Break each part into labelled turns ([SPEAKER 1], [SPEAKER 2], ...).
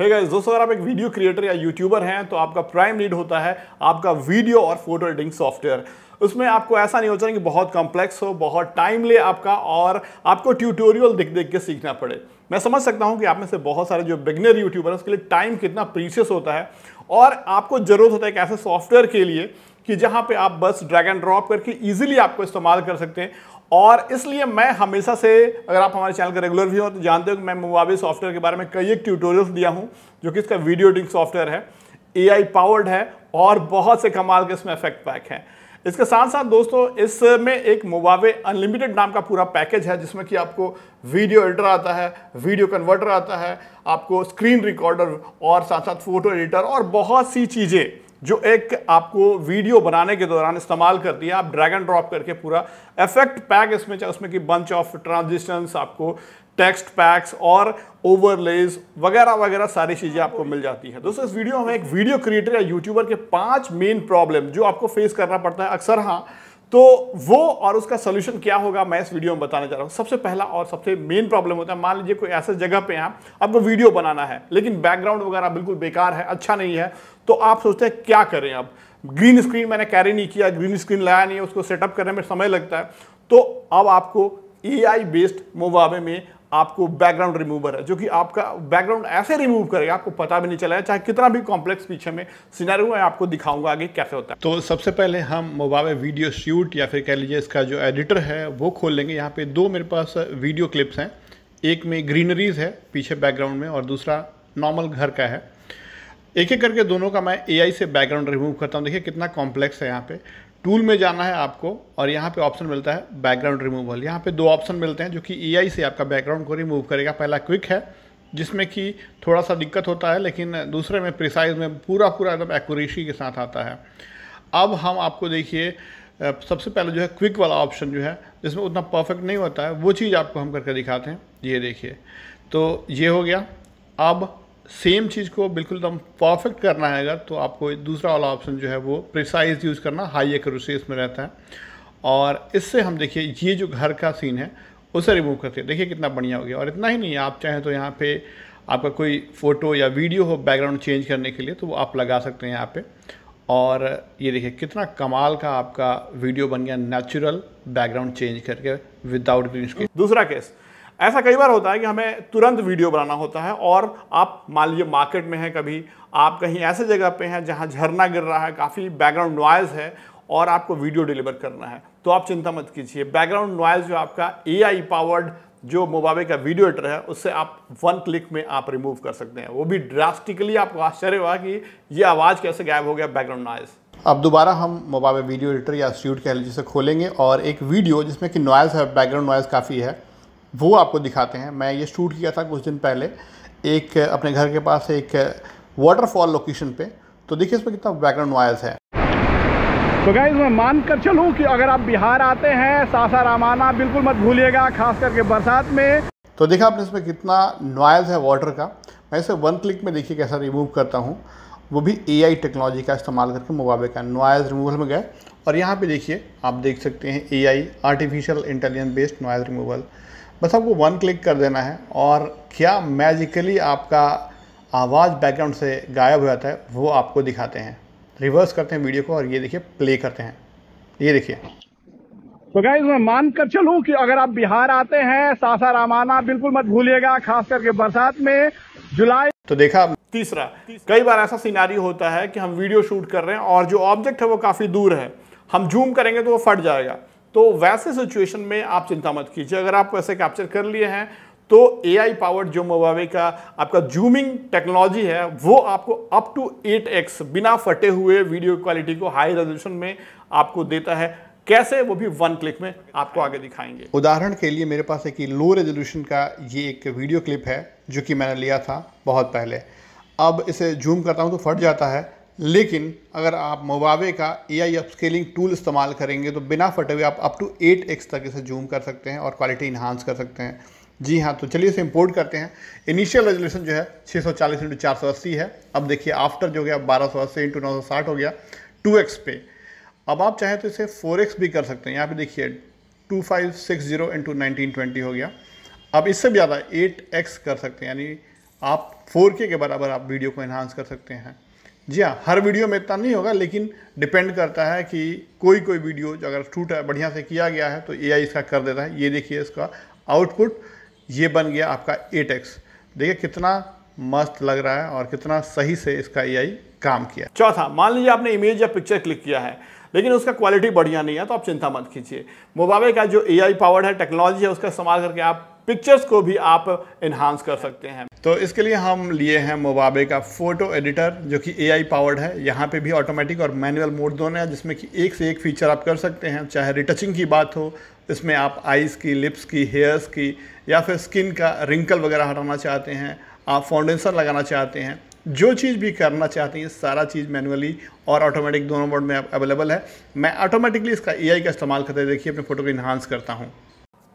[SPEAKER 1] Hey guys दोस्तों अगर आप एक वीडियो क्रिएटर या यूट्यूबर हैं तो आपका प्राइम नीड होता है आपका वीडियो और फोटो एडिटिंग सॉफ्टवेयर उसमें आपको ऐसा नहीं हो चाहिए कि बहुत कॉम्प्लेक्स हो बहुत टाइम ले आपका और आपको ट्यूटोरियल देख देख के सीखना पड़े मैं समझ सकता हूं कि आप में से बहुत सारे जो बिगनर यूट्यूबर हैं उसके लिए टाइम कितना प्रीशियस होता है और आपको ज़रूरत होता है एक ऐसे सॉफ्टवेयर के लिए कि जहाँ पे आप बस ड्रैग एंड ड्रॉप करके इजीली आपको इस्तेमाल कर सकते हैं और इसलिए मैं हमेशा से अगर आप हमारे चैनल का रेगुलर भी हो तो जानते हो कि मैं मुआवे सॉफ्टवेयर के बारे में कई एक ट्यूटोरियल्स दिया हूँ जो कि इसका वीडियो एडिंग सॉफ्टवेयर है ए पावर्ड है और बहुत से कमाल के इसमें इफेक्ट पैक हैं इसके साथ साथ दोस्तों इसमें एक मुबावे अनलिमिटेड नाम का पूरा पैकेज है जिसमें कि आपको वीडियो एडिटर आता है वीडियो कन्वर्टर आता है आपको स्क्रीन रिकॉर्डर और साथ साथ फोटो एडिटर और बहुत सी चीज़ें जो एक आपको वीडियो बनाने के दौरान इस्तेमाल करती है आप ड्रैग एंड ड्रॉप करके पूरा इफेक्ट पैक इसमें चाहे उसमें कि बंच ऑफ ट्रांजिशंस आपको टेक्स्ट पैक्स और ओवरलेज वगैरह वगैरह सारी चीज़ें आपको मिल जाती हैं दोस्तों इस वीडियो में एक वीडियो क्रिएटर या यूट्यूबर के पांच मेन प्रॉब्लम जो आपको फेस करना पड़ता है अक्सर हाँ तो वो और उसका सोल्यूशन क्या होगा मैं इस वीडियो में बताने जा रहा हूँ सबसे पहला और सबसे मेन प्रॉब्लम होता है मान लीजिए कोई ऐसे जगह पे आप आपको वीडियो बनाना है लेकिन बैकग्राउंड वगैरह बिल्कुल बेकार है अच्छा नहीं है तो आप सोचते हैं क्या करें अब ग्रीन स्क्रीन मैंने कैरी नहीं किया ग्रीन स्क्रीन लाया नहीं है उसको सेटअप करने में समय लगता है तो अब आपको ए आई बेस्ड मोबावे में आपको बैकग्राउंड रिमूवर है जो कि आपका बैकग्राउंड ऐसे रिमूव करेगा आपको पता भी नहीं चला है चाहे कितना भी कॉम्प्लेक्स पीछे में सिनेरियो है आपको दिखाऊंगा आगे कैसे होता है तो सबसे पहले हम मोबाइल वीडियो शूट या फिर कह लीजिए इसका जो एडिटर है वो खोल लेंगे यहाँ पे दो मेरे पास वीडियो क्लिप्स हैं एक में ग्रीनरीज है पीछे बैकग्राउंड में और दूसरा नॉर्मल घर का है एक एक करके दोनों का मैं ए से बैकग्राउंड रिमूव करता हूँ देखिए कितना कॉम्प्लेक्स है यहाँ पे टूल में जाना है आपको और यहाँ पे ऑप्शन मिलता है बैकग्राउंड रिमूवल यहाँ पे दो ऑप्शन मिलते हैं जो कि ए से आपका बैकग्राउंड को रिमूव करेगा पहला क्विक है जिसमें कि थोड़ा सा दिक्कत होता है लेकिन दूसरे में प्रिसाइज में पूरा पूरा एकदम एक्यूरेसी के साथ आता है अब हम आपको देखिए सबसे पहले जो है क्विक वाला ऑप्शन जो है जिसमें उतना परफेक्ट नहीं होता है वो चीज़ आपको हम करके दिखाते हैं ये देखिए तो ये हो गया अब सेम चीज़ को बिल्कुल एकदम परफेक्ट करना है अगर तो आपको दूसरा वाला ऑप्शन जो है वो प्रिसाइज यूज़ करना हाई एक्यूरेसी इसमें रहता है और इससे हम देखिए ये जो घर का सीन है उसे रिमूव करते हैं देखिए कितना बढ़िया हो गया और इतना ही नहीं आप चाहें तो यहाँ पे आपका कोई फ़ोटो या वीडियो हो बैकग्राउंड चेंज करने के लिए तो वो आप लगा सकते हैं यहाँ पे और ये देखिए कितना कमाल का आपका वीडियो बन गया नेचुरल बैकग्राउंड चेंज करके विदाउट ग्रीन स्क्रीन दूसरा केस ऐसा कई बार होता है कि हमें तुरंत वीडियो बनाना होता है और आप मान लीजिए मार्केट में हैं कभी आप कहीं ऐसे जगह पे हैं जहाँ झरना गिर रहा है काफ़ी बैकग्राउंड नॉइज़ है और आपको वीडियो डिलीवर करना है तो आप चिंता मत कीजिए बैकग्राउंड नॉइज़ जो आपका ए पावर्ड जो मोबाइल का वीडियो एडिटर है उससे आप वन क्लिक में आप रिमूव कर सकते हैं वो भी ड्रास्टिकली आपको आश्चर्य हुआ कि ये आवाज़ कैसे गायब हो गया बैकग्राउंड नॉइज़ अब दोबारा हम मोबाइल वीडियो एडिटर या स्ट्यूट कह लीजिए खोलेंगे और एक वीडियो जिसमें कि नॉइज़ है बैकग्राउंड नॉइज़ काफ़ी है वो आपको दिखाते हैं मैं ये शूट किया था कुछ दिन पहले एक अपने घर के पास एक वाटरफॉल लोकेशन पे तो देखिए इसमें कितना बैकग्राउंड नॉइज़ है तो गाइज मैं मान कर चलूँ कि अगर आप बिहार आते हैं सासारामाना बिल्कुल मत भूलिएगा खास करके बरसात में तो देखा आपने इसमें कितना नॉयज़ है वाटर का मैं इसे वन क्लिक में देखिए कैसा रिमूव करता हूँ वो भी ए टेक्नोलॉजी का इस्तेमाल करके मुबावे का नॉयज़ रिमूवल में गए और यहाँ पे देखिए आप देख सकते हैं A I artificial intelligence based noise removal बस आपको वन क्लिक कर देना है और क्या मैजिकली आपका आवाज़ बैकग्राउंड से गायब हो जाता है वो आपको दिखाते हैं रिवर्स करते हैं वीडियो को और ये देखिए प्ले करते हैं ये देखिए तो गाइज मैं मान कर चलूं कि अगर आप बिहार आते हैं सासा रामाना बिल्कुल मत भूलिएगा खास करके बरसात में जुलाई तो देखा तीसरा, तीसरा कई बार ऐसा सीनारी होता है कि हम वीडियो शूट कर रहे हैं और जो ऑब्जेक्ट है वो काफ़ी दूर है हम जूम करेंगे तो वो फट जाएगा तो वैसे सिचुएशन में आप चिंता मत कीजिए अगर आप वैसे कैप्चर कर लिए हैं तो ए आई पावर्ड जो मोबावे का आपका जूमिंग टेक्नोलॉजी है वो आपको अप टू एट एक्स बिना फटे हुए वीडियो क्वालिटी को हाई रेजोल्यूशन में आपको देता है कैसे वो भी वन क्लिक में आपको आगे दिखाएंगे उदाहरण के लिए मेरे पास एक लो रेजोल्यूशन का ये एक वीडियो क्लिप है जो कि मैंने लिया था बहुत पहले अब इसे जूम करता हूँ तो फट जाता है लेकिन अगर आप मोबावे का ए आई अपस्केलिंग टूल इस्तेमाल करेंगे तो बिना फटे हुए आप अप टू एट एक्स तक इसे जूम कर सकते हैं और क्वालिटी इन्हांस कर सकते हैं जी हाँ तो चलिए इसे इंपोर्ट करते हैं इनिशियल रेजोल्यूशन जो है 640 सौ चालीस इंटू चार सौ अस्सी है अब देखिए आफ्टर जो गया बारह सौ अस्सी इंटू नौ सौ साठ हो गया टू एक्स पे अब आप चाहें तो इसे फोर एक्स भी कर सकते हैं यहाँ पे देखिए two five six zero into nineteen twenty हो गया अब इससे भी ज़्यादा एट एक्स कर सकते हैं यानी आप फोर के बराबर आप वीडियो को इन्हांस कर सकते हैं जी हाँ हर वीडियो में इतना नहीं होगा लेकिन डिपेंड करता है कि कोई कोई वीडियो अगर शूट है बढ़िया से किया गया है तो ए इसका कर देता है ये देखिए इसका आउटपुट ये बन गया आपका एट देखिए कितना मस्त लग रहा है और कितना सही से इसका ए काम किया चौथा मान लीजिए आपने इमेज या पिक्चर क्लिक किया है लेकिन उसका क्वालिटी बढ़िया नहीं है तो आप चिंता मत कीजिए मोबावे का जो ए पावर्ड है टेक्नोलॉजी है उसका इस्तेमाल करके आप पिक्चर्स को भी आप इन्हांस कर सकते हैं तो इसके लिए हम लिए हैं मोबाबे का फ़ोटो एडिटर जो कि एआई पावर्ड है यहाँ पे भी ऑटोमेटिक और मैनुअल मोड दोनों हैं जिसमें कि एक से एक फ़ीचर आप कर सकते हैं चाहे रिटचिंग की बात हो इसमें आप आइज़ की लिप्स की हेयर्स की या फिर स्किन का रिंकल वगैरह हटाना चाहते हैं आप फाउंडेशन लगाना चाहते हैं जो चीज़ भी करना चाहते हैं सारा चीज़ मैनुअली और ऑटोमेटिक दोनों मोड में अवेलेबल है मैं ऑटोमेटिकली इसका ए का इस्तेमाल करते देखिए अपने फोटो को इन्हांस करता हूँ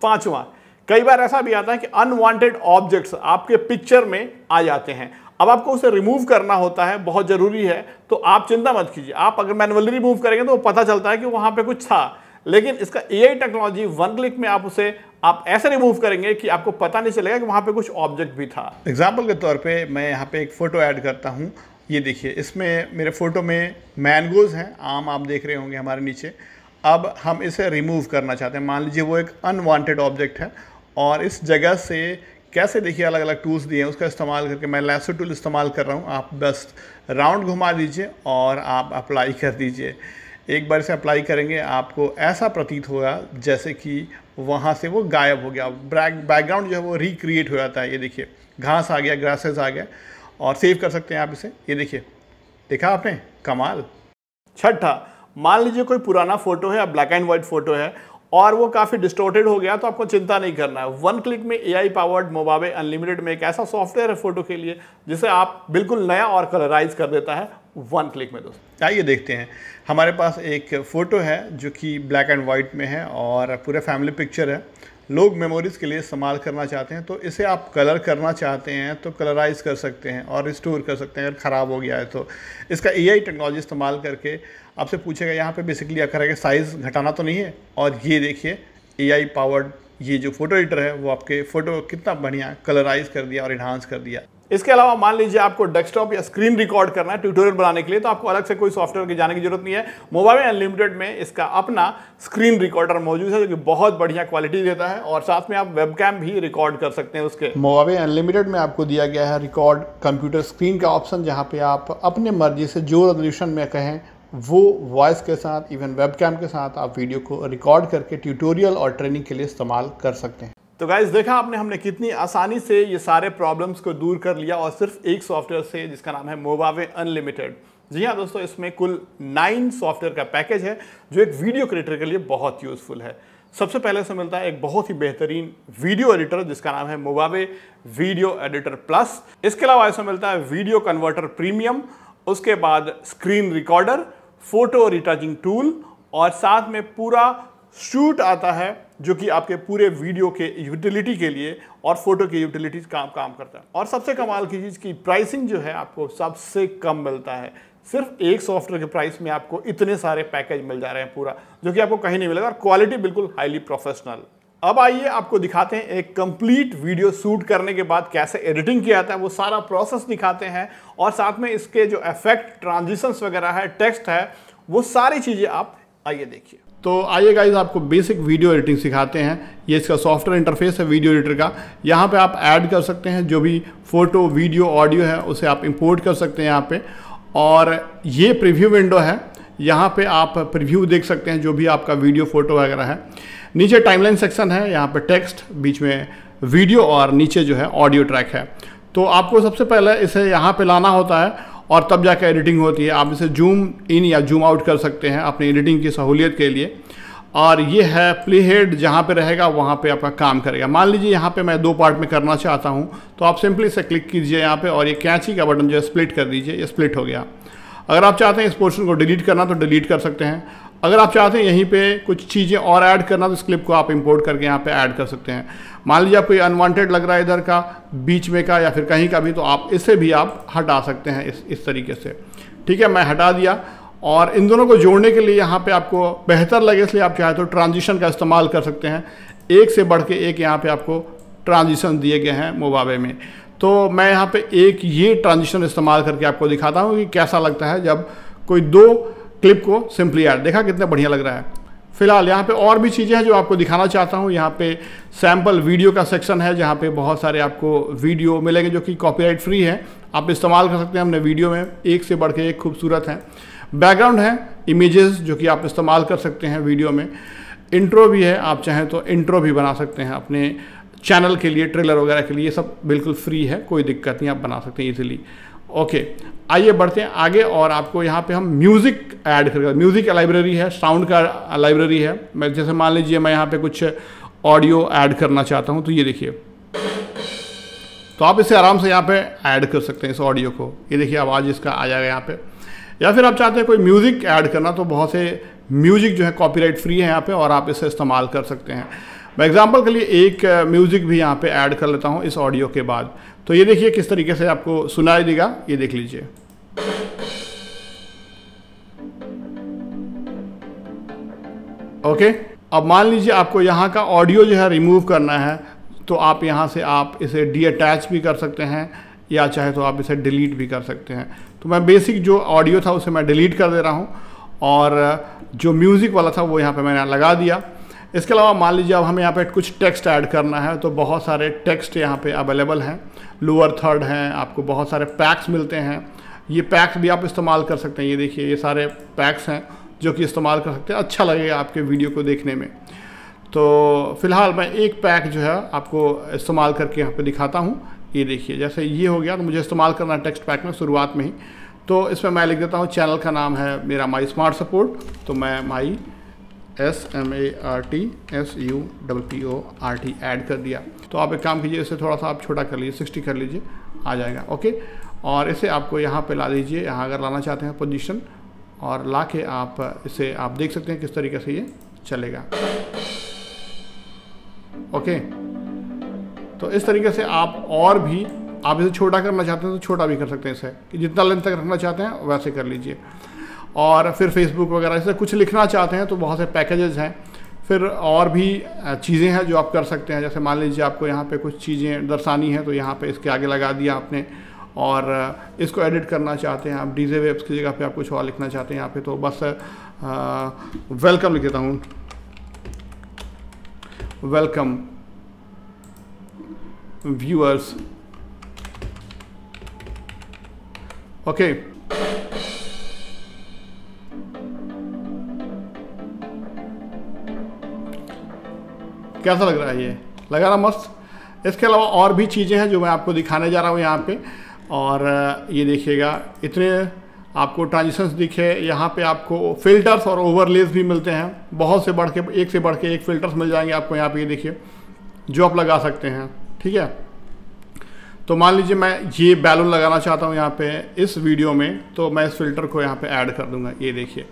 [SPEAKER 1] पाँचवा कई बार ऐसा भी आता है कि अनवांटेड ऑब्जेक्ट्स आपके पिक्चर में आ जाते हैं अब आपको उसे रिमूव करना होता है बहुत ज़रूरी है तो आप चिंता मत कीजिए आप अगर मैनुअली रिमूव करेंगे तो पता चलता है कि वहाँ पर कुछ था लेकिन इसका ए टेक्नोलॉजी वन क्लिक में आप उसे आप ऐसे रिमूव करेंगे कि आपको पता नहीं चलेगा कि वहाँ पे कुछ ऑब्जेक्ट भी था एग्जाम्पल के तौर पे मैं यहाँ पे एक फ़ोटो ऐड करता हूँ ये देखिए इसमें मेरे फ़ोटो में मैंगोज़ हैं आम आप देख रहे होंगे हमारे नीचे अब हम इसे रिमूव करना चाहते हैं मान लीजिए वो एक अनवांटेड ऑब्जेक्ट है और इस जगह से कैसे देखिए अलग अलग टूल्स दिए हैं उसका इस्तेमाल करके मैं लैसो टूल इस्तेमाल कर रहा हूँ आप बस राउंड घुमा दीजिए और आप अप्लाई कर दीजिए एक बार इसे अप्लाई करेंगे आपको ऐसा प्रतीत होगा जैसे कि वहाँ से वो गायब हो गया बैकग्राउंड जो है वो रिक्रिएट हो जाता है ये देखिए घास आ गया ग्रासेस आ गया और सेव कर सकते हैं आप इसे ये देखिए देखा आपने कमाल छठा मान लीजिए कोई पुराना फोटो है या ब्लैक एंड वाइट फोटो है और वो काफ़ी डिस्टोर्टेड हो गया तो आपको चिंता नहीं करना है वन क्लिक में एआई पावर्ड मोबावे अनलिमिटेड में एक ऐसा सॉफ्टवेयर है फोटो के लिए जिसे आप बिल्कुल नया और कलराइज कर देता है वन क्लिक में दोस्तों आइए देखते हैं हमारे पास एक फ़ोटो है जो कि ब्लैक एंड वाइट में है और पूरा फैमिली पिक्चर है लोग मेमोरीज़ के लिए इस्तेमाल करना चाहते हैं तो इसे आप कलर करना चाहते हैं तो कलराइज कर सकते हैं और रिस्टोर कर सकते हैं अगर ख़राब हो गया है तो इसका ए टेक्नोलॉजी इस्तेमाल करके आपसे पूछेगा यहाँ पे बेसिकली अखर है कि साइज़ घटाना तो नहीं है और ये देखिए ए पावर्ड ये जो फोटो एडिटर है वो आपके फ़ोटो कितना बढ़िया कलराइज कर दिया और इन्हांस कर दिया इसके अलावा मान लीजिए आपको डेस्कटॉप या स्क्रीन रिकॉर्ड करना है ट्यूटोरियल बनाने के लिए तो आपको अलग से कोई सॉफ्टवेयर के जाने की जरूरत नहीं है मोबाइल अनलिमिटेड में इसका अपना स्क्रीन रिकॉर्डर मौजूद है जो कि बहुत बढ़िया क्वालिटी देता है और साथ में आप वेबकैम भी रिकॉर्ड कर सकते हैं उसके मोबाइल अनलिमिटेड में आपको दिया गया है रिकॉर्ड कंप्यूटर स्क्रीन का ऑप्शन जहाँ पे आप अपने मर्जी से जो रेजोल्यूशन में कहें वो वॉइस के साथ इवन वेबकैम के साथ आप वीडियो को रिकॉर्ड करके ट्यूटोरियल और ट्रेनिंग के लिए इस्तेमाल कर सकते हैं तो गाइज देखा आपने हमने कितनी आसानी से ये सारे प्रॉब्लम्स को दूर कर लिया और सिर्फ एक सॉफ्टवेयर से जिसका नाम है मोबावे अनलिमिटेड जी हाँ दोस्तों इसमें कुल नाइन सॉफ्टवेयर का पैकेज है जो एक वीडियो क्रिएटर के लिए बहुत यूजफुल है सबसे पहले से मिलता है एक बहुत ही बेहतरीन वीडियो एडिटर जिसका नाम है मोबावे वीडियो एडिटर प्लस इसके अलावा इसमें मिलता है वीडियो कन्वर्टर प्रीमियम उसके बाद screen recorder photo retouching tool और साथ में पूरा शूट आता है जो कि आपके पूरे वीडियो के यूटिलिटी के लिए और फोटो के यूटिलिटी काम काम करता है और सबसे कमाल की चीज़ की प्राइसिंग जो है आपको सबसे कम मिलता है सिर्फ एक सॉफ्टवेयर के प्राइस में आपको इतने सारे पैकेज मिल जा रहे हैं पूरा जो कि आपको कहीं नहीं मिलेगा और क्वालिटी बिल्कुल हाईली प्रोफेशनल अब आइए आपको दिखाते हैं एक कंप्लीट वीडियो शूट करने के बाद कैसे एडिटिंग किया जाता है वो सारा प्रोसेस दिखाते हैं और साथ में इसके जो इफेक्ट ट्रांजिशंस वगैरह है टेक्स्ट है वो सारी चीज़ें आप आइए देखिए तो आइए गाइज आपको बेसिक वीडियो एडिटिंग सिखाते हैं ये इसका सॉफ्टवेयर इंटरफेस है वीडियो एडिटर का यहाँ पे आप ऐड कर सकते हैं जो भी फ़ोटो वीडियो ऑडियो है उसे आप इंपोर्ट कर सकते हैं यहाँ पे और ये प्रीव्यू विंडो है यहाँ पे आप प्रीव्यू देख सकते हैं जो भी आपका वीडियो फ़ोटो वगैरह है नीचे टाइमलाइन सेक्शन है यहाँ पर टेक्स्ट बीच में वीडियो और नीचे जो है ऑडियो ट्रैक है तो आपको सबसे पहले इसे यहाँ पर लाना होता है और तब जाकर एडिटिंग होती है आप इसे जूम इन या जूम आउट कर सकते हैं अपनी एडिटिंग की सहूलियत के लिए और ये है प्ले हेड जहाँ पर रहेगा वहाँ पे आपका काम करेगा मान लीजिए यहाँ पे मैं दो पार्ट में करना चाहता हूँ तो आप सिंपली इसे क्लिक कीजिए यहाँ पे और ये कैंची का बटन जो है स्प्लिट कर दीजिए ये स्प्लिट हो गया अगर आप चाहते हैं इस पोर्शन को डिलीट करना तो डिलीट कर सकते हैं अगर आप चाहते हैं यहीं पे कुछ चीज़ें और ऐड करना तो इस क्लिप को आप इंपोर्ट करके यहाँ पे ऐड कर सकते हैं मान लीजिए आप कोई अनवांटेड लग रहा है इधर का बीच में का या फिर कहीं का भी तो आप इसे भी आप हटा सकते हैं इस इस तरीके से ठीक है मैं हटा दिया और इन दोनों को जोड़ने के लिए यहाँ पर आपको बेहतर लगे इसलिए आप चाहे तो ट्रांजिशन का इस्तेमाल कर सकते हैं एक से बढ़ के एक यहाँ पर आपको ट्रांजिशन दिए गए हैं मोबावे में तो मैं यहाँ पर एक ये ट्रांजिशन इस्तेमाल करके आपको दिखाता हूँ कि कैसा लगता है जब कोई दो क्लिप को सिंपली ऐड देखा कितना बढ़िया लग रहा है फिलहाल यहाँ पे और भी चीज़ें हैं जो आपको दिखाना चाहता हूँ यहाँ पे सैम्पल वीडियो का सेक्शन है जहाँ पे बहुत सारे आपको वीडियो मिलेंगे जो कि कॉपीराइट फ्री है आप इस्तेमाल कर सकते हैं हमने वीडियो में एक से बढ़ के एक खूबसूरत हैं बैकग्राउंड है इमेजेस जो कि आप इस्तेमाल कर सकते हैं वीडियो में इंट्रो भी है आप चाहें तो इंट्रो भी बना सकते हैं अपने चैनल के लिए ट्रेलर वगैरह के लिए सब बिल्कुल फ्री है कोई दिक्कत नहीं आप बना सकते हैं ईजिली ओके आइए बढ़ते हैं आगे और आपको यहाँ पे हम म्यूज़िक ऐड कर म्यूज़िक लाइब्रेरी है साउंड का लाइब्रेरी है मैं जैसे मान लीजिए मैं यहाँ पे कुछ ऑडियो ऐड करना चाहता हूँ तो ये देखिए तो आप इसे आराम से यहाँ पे ऐड कर सकते हैं इस ऑडियो को ये देखिए आवाज़ इसका आ जाएगा यहाँ पे या फिर आप चाहते हैं कोई म्यूज़िक ऐड करना तो बहुत से म्यूज़िक जो है कॉपीराइट फ्री है यहाँ पे और आप इसे इस्तेमाल कर सकते हैं मैं एग्जांपल के लिए एक म्यूज़िक भी यहाँ पे ऐड कर लेता हूँ इस ऑडियो के बाद तो ये देखिए किस तरीके से आपको सुनाई देगा ये देख लीजिए ओके अब मान लीजिए आपको यहाँ का ऑडियो जो है रिमूव करना है तो आप यहाँ से आप इसे डी अटैच भी कर सकते हैं या चाहे तो आप इसे डिलीट भी कर सकते हैं तो मैं बेसिक जो ऑडियो था उसे मैं डिलीट कर दे रहा हूँ और जो म्यूज़िक वाला था वो यहाँ पे मैंने लगा दिया इसके अलावा मान लीजिए अब हमें यहाँ पे कुछ टेक्स्ट ऐड करना है तो बहुत सारे टेक्स्ट यहाँ पे अवेलेबल हैं लोअर थर्ड हैं आपको बहुत सारे पैक्स मिलते हैं ये पैक्स भी आप इस्तेमाल कर सकते हैं ये देखिए ये सारे पैक्स हैं जो कि इस्तेमाल कर सकते हैं अच्छा लगेगा आपके वीडियो को देखने में तो फ़िलहाल मैं एक पैक जो है आपको इस्तेमाल करके यहाँ पर दिखाता हूँ ये देखिए जैसे ये हो गया तो मुझे इस्तेमाल करना है टेक्स्ट पैक में शुरुआत में ही तो इसमें मैं लिख देता हूँ चैनल का नाम है मेरा माई स्मार्ट सपोर्ट तो मैं my S M A R T S U double P O R T add कर दिया तो आप एक काम कीजिए इसे थोड़ा सा आप छोटा कर लीजिए सिक्सटी कर लीजिए आ जाएगा ओके और इसे आपको यहाँ पे ला दीजिए यहाँ अगर लाना चाहते हैं पोजीशन और ला के आप इसे आप देख सकते हैं किस तरीके से ये चलेगा ओके तो इस तरीके से आप और भी आप इसे छोटा करना चाहते हैं तो छोटा भी कर सकते हैं इसे कि जितना लेंथ तक रखना चाहते हैं वैसे कर लीजिए और फिर फेसबुक वगैरह इससे कुछ लिखना चाहते हैं तो बहुत से पैकेजेस हैं फिर और भी चीज़ें हैं जो आप कर सकते हैं जैसे मान लीजिए आपको यहाँ पे कुछ चीज़ें दर्शानी हैं तो यहाँ पे इसके आगे लगा दिया आपने और इसको एडिट करना चाहते हैं आप डीजे वेब्स की जगह पे आप कुछ और लिखना चाहते हैं यहाँ पे तो बस वेलकम लिख देता हूँ वेलकम व्यूअर्स ओके okay. कैसा लग रहा है ये लगा रहा मस्त इसके अलावा और भी चीज़ें हैं जो मैं आपको दिखाने जा रहा हूँ यहाँ पे और ये देखिएगा इतने आपको ट्रांजिशंस दिखे यहाँ पे आपको फ़िल्टर्स और ओवरलेस भी मिलते हैं बहुत से बढ़ के एक से बढ़ के एक फ़िल्टर्स मिल जाएंगे आपको यहाँ पे ये देखिए जो आप लगा सकते हैं ठीक है तो मान लीजिए मैं ये बैलून लगाना चाहता हूँ यहाँ पे इस वीडियो में तो मैं इस फिल्टर को यहाँ पे ऐड कर दूँगा ये देखिए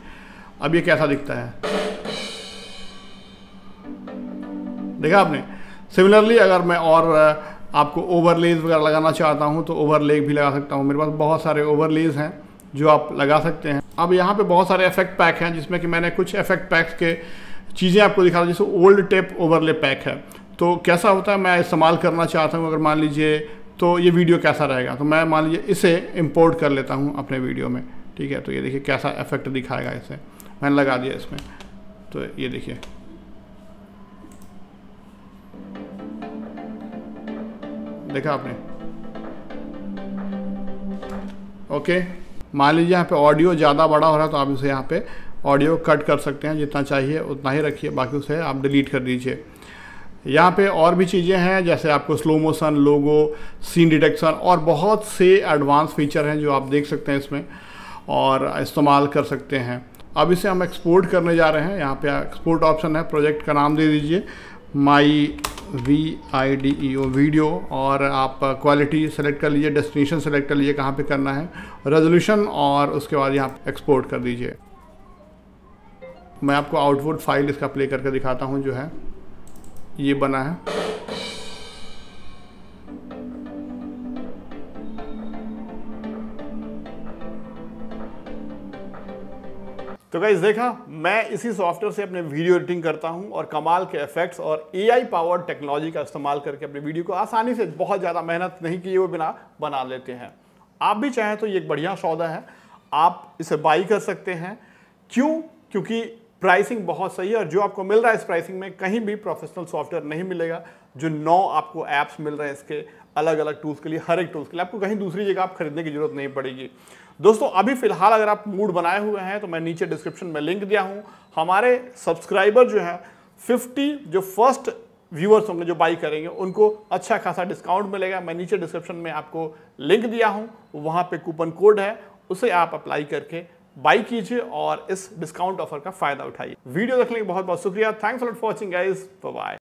[SPEAKER 1] अब ये कैसा दिखता है देखा आपने सिमिलरली अगर मैं और आपको ओवरलेज वगैरह लगाना चाहता हूँ तो ओवरले भी लगा सकता हूँ मेरे पास बहुत सारे ओवरलेज हैं जो आप लगा सकते हैं अब यहाँ पे बहुत सारे इफेक्ट पैक हैं जिसमें कि मैंने कुछ इफेक्ट पैक्स के चीज़ें आपको दिखा जैसे ओल्ड टेप ओवरले पैक है तो कैसा होता है मैं इस्तेमाल करना चाहता हूँ अगर मान लीजिए तो ये वीडियो कैसा रहेगा तो मैं मान लीजिए इसे इम्पोर्ट कर लेता हूँ अपने वीडियो में ठीक है तो ये देखिए कैसा इफेक्ट दिखाएगा इसे मैंने लगा दिया इसमें तो ये देखिए देखा आपने ओके मान लीजिए यहाँ पे ऑडियो ज़्यादा बड़ा हो रहा है तो आप उसे यहाँ पे ऑडियो कट कर सकते हैं जितना चाहिए उतना ही रखिए बाकी उसे आप डिलीट कर दीजिए यहाँ पे और भी चीज़ें हैं जैसे आपको slow motion logo scene detection और बहुत से एडवांस फीचर हैं जो आप देख सकते हैं इसमें और इस्तेमाल कर सकते हैं अब इसे हम एक्सपोर्ट करने जा रहे हैं यहाँ पे एक्सपोर्ट ऑप्शन है प्रोजेक्ट का नाम दे दीजिए my V I D E O video और आप क्वालिटी सेलेक्ट कर लीजिए डेस्टिनेशन सेलेक्ट कर लीजिए कहाँ पे करना है रेजोल्यूशन और उसके बाद यहाँ एक्सपोर्ट कर दीजिए मैं आपको आउटपुट फाइल इसका प्ले करके दिखाता हूँ जो है ये बना है तो गाइज देखा मैं इसी सॉफ्टवेयर से अपने वीडियो एडिटिंग करता हूं और कमाल के इफेक्ट्स और एआई पावर्ड टेक्नोलॉजी का इस्तेमाल करके अपने वीडियो को आसानी से बहुत ज़्यादा मेहनत नहीं किए हुए बिना बना लेते हैं आप भी चाहें तो ये एक बढ़िया सौदा है आप इसे बाई कर सकते हैं क्यों क्योंकि प्राइसिंग बहुत सही है और जो आपको मिल रहा है इस प्राइसिंग में कहीं भी प्रोफेशनल सॉफ्टवेयर नहीं मिलेगा जो नौ आपको ऐप्स मिल रहे हैं इसके अलग अलग टूल्स के लिए हर एक टूल्स के लिए आपको कहीं दूसरी जगह आप खरीदने की जरूरत नहीं पड़ेगी दोस्तों अभी फिलहाल अगर आप मूड बनाए हुए हैं तो मैं नीचे डिस्क्रिप्शन में लिंक दिया हूँ हमारे सब्सक्राइबर जो है फिफ्टी जो फर्स्ट व्यूअर्स होंगे जो बाई करेंगे उनको अच्छा खासा डिस्काउंट मिलेगा मैं नीचे डिस्क्रिप्शन में आपको लिंक दिया हूँ वहाँ पे कूपन कोड है उसे आप अप्लाई करके बाई कीजिए और इस डिस्काउंट ऑफर का फायदा उठाइए वीडियो देखने के बहुत बहुत शुक्रिया thanks for watching guys bye